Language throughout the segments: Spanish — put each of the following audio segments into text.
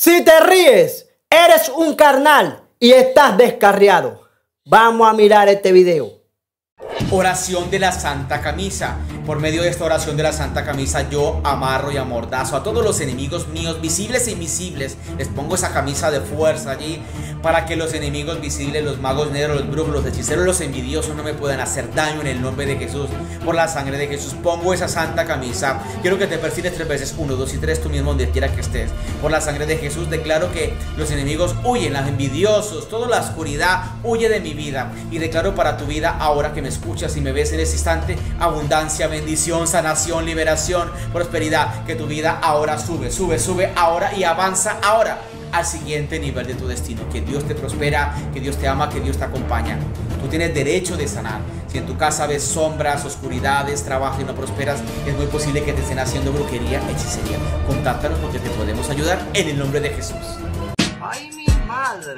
Si te ríes, eres un carnal y estás descarriado. Vamos a mirar este video. Oración de la Santa Camisa. Por medio de esta oración de la Santa Camisa yo amarro y amordazo a todos los enemigos míos, visibles e invisibles. Les pongo esa camisa de fuerza allí para que los enemigos visibles, los magos negros, los brujos, los hechiceros, los envidiosos no me puedan hacer daño en el nombre de Jesús. Por la sangre de Jesús pongo esa Santa Camisa. Quiero que te perfiles tres veces, uno, dos y tres, tú mismo donde quiera que estés. Por la sangre de Jesús declaro que los enemigos huyen, los envidiosos, toda la oscuridad huye de mi vida. Y declaro para tu vida ahora que me escuchas y me ves en ese instante abundancia bendición, sanación, liberación, prosperidad, que tu vida ahora sube, sube, sube ahora y avanza ahora al siguiente nivel de tu destino. Que Dios te prospera, que Dios te ama, que Dios te acompaña. Tú tienes derecho de sanar. Si en tu casa ves sombras, oscuridades, trabajo y no prosperas, es muy posible que te estén haciendo brujería, hechicería. Contáctanos porque te podemos ayudar en el nombre de Jesús. ¡Ay, mi madre!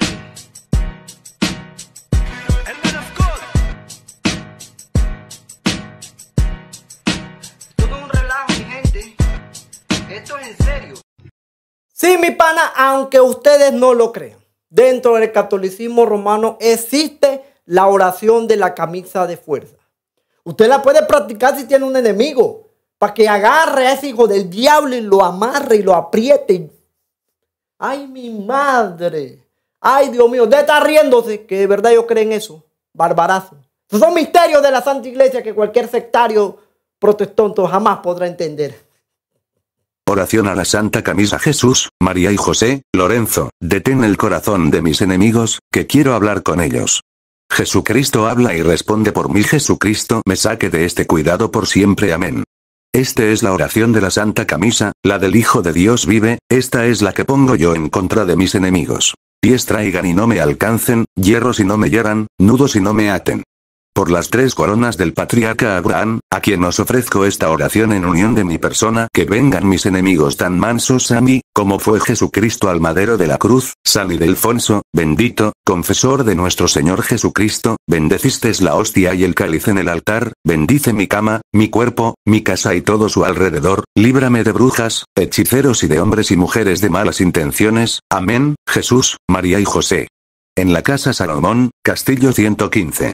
Esto es en serio. Sí, mi pana, aunque ustedes no lo crean, dentro del catolicismo romano existe la oración de la camisa de fuerza. Usted la puede practicar si tiene un enemigo, para que agarre a ese hijo del diablo y lo amarre y lo apriete. Ay, mi madre. Ay, Dios mío, usted está riéndose, que de verdad ellos creen eso. Barbarazo. Esos son misterios de la Santa Iglesia que cualquier sectario protestonto jamás podrá entender. Oración a la Santa Camisa Jesús, María y José, Lorenzo, detén el corazón de mis enemigos, que quiero hablar con ellos. Jesucristo habla y responde por mí Jesucristo me saque de este cuidado por siempre amén. Esta es la oración de la Santa Camisa, la del Hijo de Dios vive, esta es la que pongo yo en contra de mis enemigos. Pies traigan y no me alcancen, hierros y no me hieran, nudos y no me aten. Por las tres coronas del patriarca Abraham, a quien os ofrezco esta oración en unión de mi persona, que vengan mis enemigos tan mansos a mí, como fue Jesucristo al madero de la cruz, San Ildefonso, bendito, confesor de nuestro Señor Jesucristo, bendeciste la hostia y el cáliz en el altar, bendice mi cama, mi cuerpo, mi casa y todo su alrededor, líbrame de brujas, hechiceros y de hombres y mujeres de malas intenciones, amén, Jesús, María y José. En la Casa Salomón, Castillo 115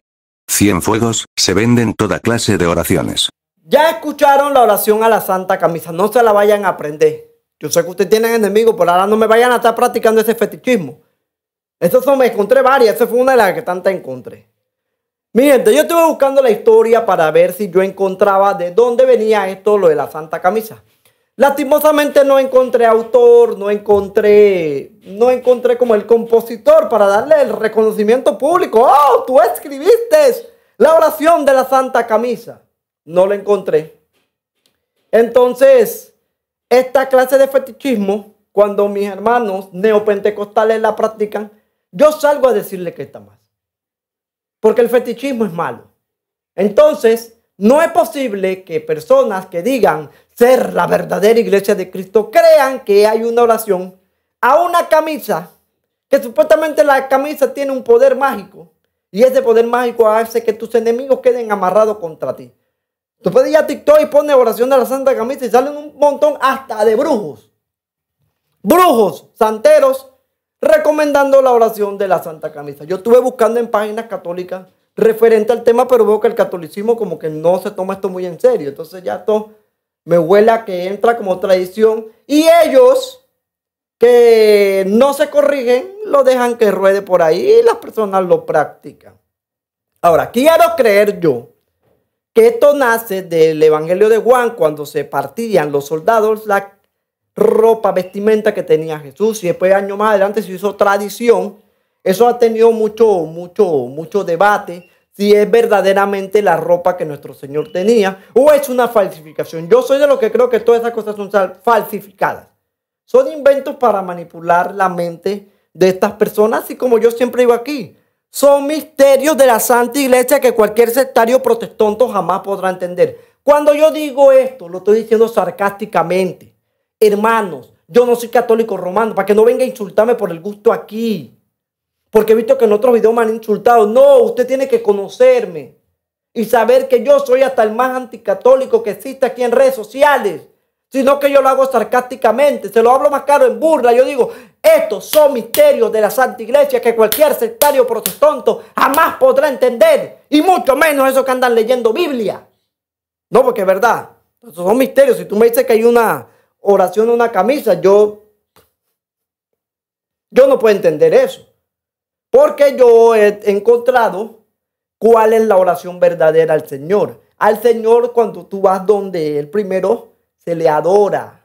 fuegos, se venden toda clase de oraciones. Ya escucharon la oración a la Santa Camisa, no se la vayan a aprender. Yo sé que ustedes tienen enemigos, pero ahora no me vayan a estar practicando ese fetichismo. Eso son, me encontré varias, esa fue una de las que tanta encontré. Miren, yo estuve buscando la historia para ver si yo encontraba de dónde venía esto, lo de la Santa Camisa. Lastimosamente no encontré autor, no encontré, no encontré como el compositor para darle el reconocimiento público. ¡Oh, tú escribiste la oración de la Santa Camisa! No la encontré. Entonces, esta clase de fetichismo, cuando mis hermanos neopentecostales la practican, yo salgo a decirle que está mal. Porque el fetichismo es malo. Entonces, no es posible que personas que digan ser la verdadera iglesia de Cristo crean que hay una oración a una camisa, que supuestamente la camisa tiene un poder mágico. Y ese poder mágico hace que tus enemigos queden amarrados contra ti. Tú puedes ir a TikTok y pones oración de la Santa Camisa y salen un montón hasta de brujos. Brujos, santeros, recomendando la oración de la Santa Camisa. Yo estuve buscando en páginas católicas referente al tema, pero veo que el catolicismo como que no se toma esto muy en serio. Entonces ya esto me huele a que entra como tradición. Y ellos que no se corrigen, lo dejan que ruede por ahí y las personas lo practican. Ahora, quiero creer yo que esto nace del Evangelio de Juan cuando se partían los soldados la ropa, vestimenta que tenía Jesús y después año más adelante se hizo tradición. Eso ha tenido mucho, mucho, mucho debate si es verdaderamente la ropa que nuestro Señor tenía o es una falsificación. Yo soy de lo que creo que todas esas cosas son falsificadas. Son inventos para manipular la mente de estas personas y como yo siempre digo aquí, son misterios de la Santa Iglesia que cualquier sectario protestonto jamás podrá entender. Cuando yo digo esto, lo estoy diciendo sarcásticamente. Hermanos, yo no soy católico romano, para que no venga a insultarme por el gusto aquí. Porque he visto que en otros videos me han insultado. No, usted tiene que conocerme y saber que yo soy hasta el más anticatólico que existe aquí en redes sociales. Sino que yo lo hago sarcásticamente, se lo hablo más caro en burla. Yo digo, estos son misterios de la Santa Iglesia que cualquier sectario protestante jamás podrá entender. Y mucho menos esos que andan leyendo Biblia. No, porque es verdad. Esos son misterios. Si tú me dices que hay una oración en una camisa, yo... Yo no puedo entender eso. Porque yo he encontrado cuál es la oración verdadera al Señor. Al Señor cuando tú vas donde Él primero se le adora,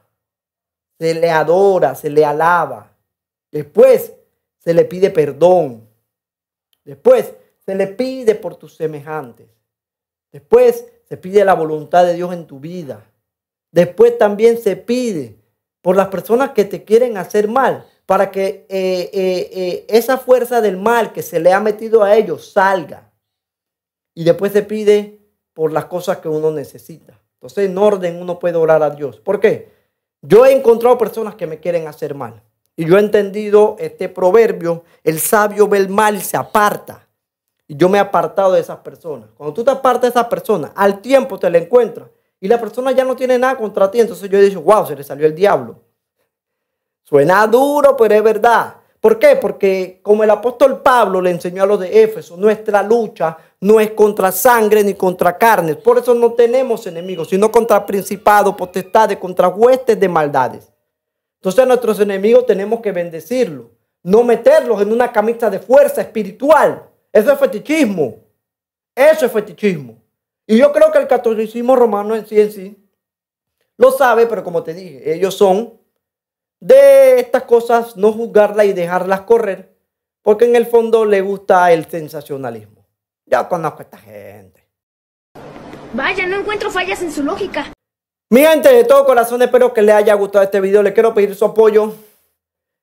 se le adora, se le alaba. Después se le pide perdón. Después se le pide por tus semejantes. Después se pide la voluntad de Dios en tu vida. Después también se pide por las personas que te quieren hacer mal para que eh, eh, eh, esa fuerza del mal que se le ha metido a ellos salga. Y después se pide por las cosas que uno necesita. Entonces en orden uno puede orar a Dios. ¿Por qué? Yo he encontrado personas que me quieren hacer mal. Y yo he entendido este proverbio, el sabio ve el mal y se aparta. Y yo me he apartado de esas personas. Cuando tú te apartas de esas personas, al tiempo te la encuentras. Y la persona ya no tiene nada contra ti. Entonces yo he dicho, wow, se le salió el diablo. Suena duro, pero es verdad. ¿Por qué? Porque como el apóstol Pablo le enseñó a los de Éfeso, nuestra lucha no es contra sangre ni contra carne. Por eso no tenemos enemigos, sino contra principados, potestades, contra huestes de maldades. Entonces nuestros enemigos tenemos que bendecirlos, no meterlos en una camisa de fuerza espiritual. Eso es fetichismo. Eso es fetichismo. Y yo creo que el catolicismo romano en sí en sí lo sabe, pero como te dije, ellos son de estas cosas, no juzgarlas y dejarlas correr, porque en el fondo le gusta el sensacionalismo. Ya conozco a esta gente. Vaya, no encuentro fallas en su lógica. Mi gente, de todo corazón espero que le haya gustado este video. le quiero pedir su apoyo,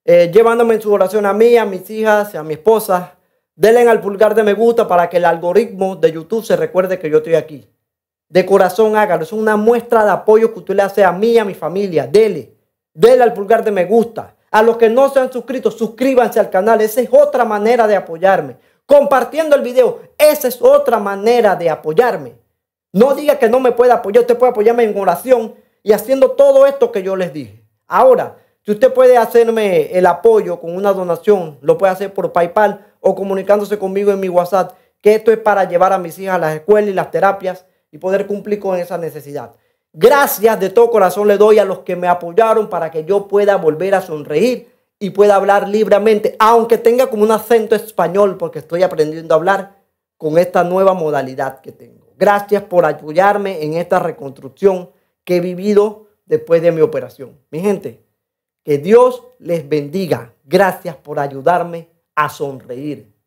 eh, llevándome en su oración a mí, a mis hijas, a mi esposa. Denle al pulgar de me gusta para que el algoritmo de YouTube se recuerde que yo estoy aquí. De corazón hágalo. Es una muestra de apoyo que usted le hace a mí y a mi familia. Dele. Denle al pulgar de me gusta. A los que no se han suscrito, suscríbanse al canal. Esa es otra manera de apoyarme. Compartiendo el video, esa es otra manera de apoyarme. No diga que no me puede apoyar. Usted puede apoyarme en oración y haciendo todo esto que yo les dije. Ahora, si usted puede hacerme el apoyo con una donación, lo puede hacer por PayPal o comunicándose conmigo en mi WhatsApp, que esto es para llevar a mis hijas a las escuelas y las terapias y poder cumplir con esa necesidad. Gracias de todo corazón le doy a los que me apoyaron para que yo pueda volver a sonreír y pueda hablar libremente, aunque tenga como un acento español, porque estoy aprendiendo a hablar con esta nueva modalidad que tengo. Gracias por apoyarme en esta reconstrucción que he vivido después de mi operación. Mi gente, que Dios les bendiga. Gracias por ayudarme a sonreír.